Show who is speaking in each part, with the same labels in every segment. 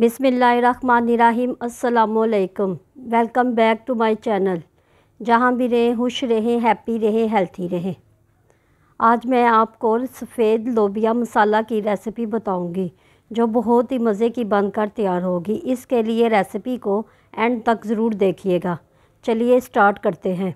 Speaker 1: बिसमीम अल्लाम welcome back to my channel जहाँ भी रहें खुश रहें हैप्पी रहें हेल्थी रहें आज मैं आपको सफ़ेद लोबिया मसाला की रेसिपी बताऊंगी जो बहुत ही मज़े की बनकर तैयार होगी इसके लिए रेसिपी को एंड तक ज़रूर देखिएगा चलिए स्टार्ट करते हैं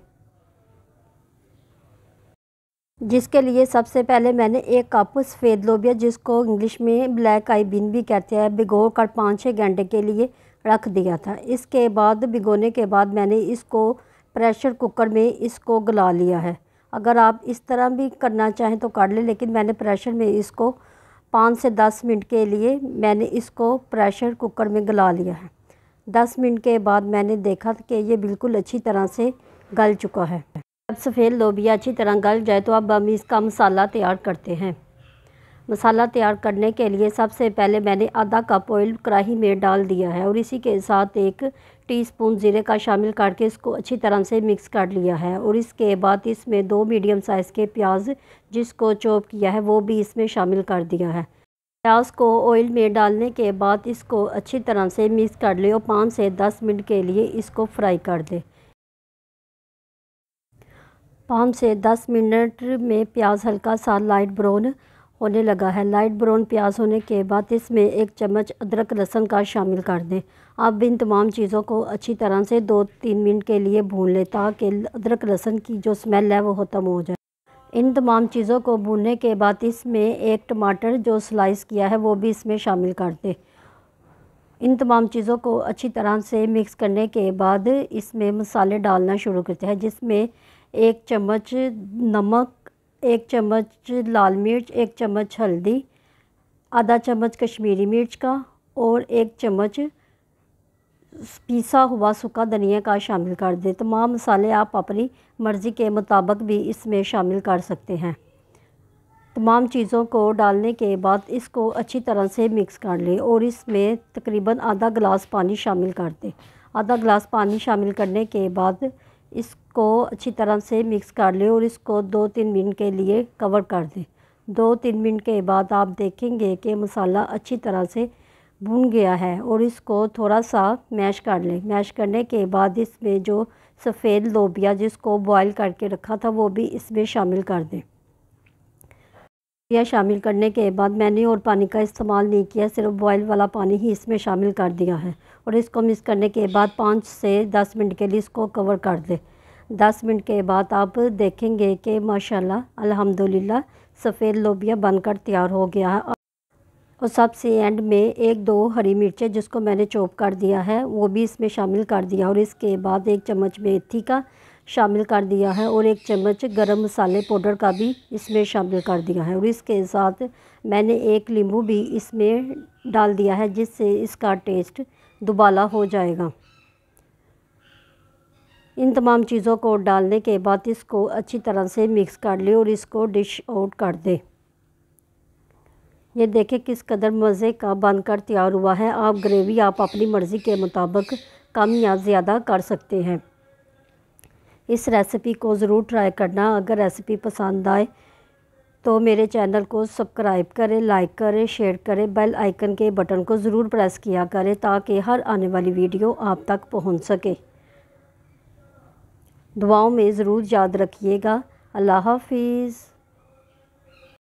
Speaker 1: जिसके लिए सबसे पहले मैंने एक कप सफ़ेद लोबिया जिसको इंग्लिश में ब्लैक आई बीन भी कहते हैं भिगो कर पाँच छः घंटे के लिए रख दिया था इसके बाद भिगोने के बाद मैंने इसको प्रेशर कुकर में इसको गला लिया है अगर आप इस तरह भी करना चाहें तो काट लें लेकिन मैंने प्रेशर में इसको पाँच से दस मिनट के लिए मैंने इसको प्रेशर कुकर में गला लिया है दस मिनट के बाद मैंने देखा कि ये बिल्कुल अच्छी तरह से गल चुका है जब सफ़ेद लोबिया अच्छी तरह गल जाए तो अब हम इसका मसाला तैयार करते हैं मसाला तैयार करने के लिए सबसे पहले मैंने आधा कप ऑयल कढ़ाही में डाल दिया है और इसी के साथ एक टीस्पून ज़ीरे का शामिल करके इसको अच्छी तरह से मिक्स कर लिया है और इसके बाद इसमें दो मीडियम साइज़ के प्याज जिसको चॉप किया है वो भी इसमें शामिल कर दिया है प्याज को ऑयल में डालने के बाद इसको अच्छी तरह से मिक्स कर लें और पाँच से दस मिनट के लिए इसको फ्राई कर दें पाँच से दस मिनट में प्याज हल्का सा लाइट ब्राउन होने लगा है लाइट ब्राउन प्याज होने के बाद इसमें एक चम्मच अदरक लहसुन का शामिल कर दें अब इन तमाम चीज़ों को अच्छी तरह से दो तीन मिनट के लिए भून लें ताकि अदरक लहसुन की जो स्मेल है वो ख़त्म हो जाए इन तमाम चीज़ों को भूनने के बाद इसमें एक टमाटर जो स्लाइस किया है वो भी इसमें शामिल कर दें इन तमाम चीज़ों को अच्छी तरह से मिक्स करने के बाद इसमें मसाले डालना शुरू करते हैं जिसमें एक चम्मच नमक एक चम्मच लाल मिर्च एक चम्मच हल्दी आधा चम्मच कश्मीरी मिर्च का और एक चम्मच पीसा हुआ सूखा धनिया का शामिल कर दें तमाम मसाले आप अपनी मर्ज़ी के मुताबिक भी इसमें शामिल कर सकते हैं तमाम चीज़ों को डालने के बाद इसको अच्छी तरह से मिक्स कर लें और इसमें तकरीबन आधा गिलास पानी शामिल कर दें आधा गिलास पानी शामिल करने के बाद इसको अच्छी तरह से मिक्स कर लें और इसको दो तीन मिनट के लिए कवर कर दें दो तीन मिनट के बाद आप देखेंगे कि मसाला अच्छी तरह से भून गया है और इसको थोड़ा सा मैश कर लें मैश करने के बाद इसमें जो सफ़ेद लोबिया जिसको बॉईल करके रखा था वो भी इसमें शामिल कर दें लोबिया शामिल करने के बाद मैंने और पानी का इस्तेमाल नहीं किया सिर्फ बॉयल वाला पानी ही इसमें शामिल कर दिया है और इसको मिक्स करने के बाद पाँच से दस मिनट के लिए इसको कवर कर दें दस मिनट के बाद आप देखेंगे कि माशाल्लाह अल्हम्दुलिल्लाह सफ़ेद लोबिया बनकर तैयार हो गया है और सबसे एंड में एक दो हरी मिर्चें जिसको मैंने चॉप कर दिया है वो भी इसमें शामिल कर दिया और इसके बाद एक चम्मच मेथी का शामिल कर दिया है और एक चम्मच गरम मसाले पाउडर का भी इसमें शामिल कर दिया है और इसके साथ मैंने एक नींबू भी इसमें डाल दिया है जिससे इसका टेस्ट दुबाला हो जाएगा इन तमाम चीज़ों को डालने के बाद इसको अच्छी तरह से मिक्स कर लें और इसको डिश आउट कर दें ये देखें किस कदर मज़े का बनकर तैयार हुआ है आप ग्रेवी आप अपनी मर्ज़ी के मुताबिक कम या ज़्यादा कर सकते हैं इस रेसिपी को ज़रूर ट्राई करना अगर रेसिपी पसंद आए तो मेरे चैनल को सब्सक्राइब करें लाइक करें शेयर करें बेल आइकन के बटन को ज़रूर प्रेस किया करें ताकि हर आने वाली वीडियो आप तक पहुंच सके दुआओं में ज़रूर याद रखिएगा अल्लाह हाफिज़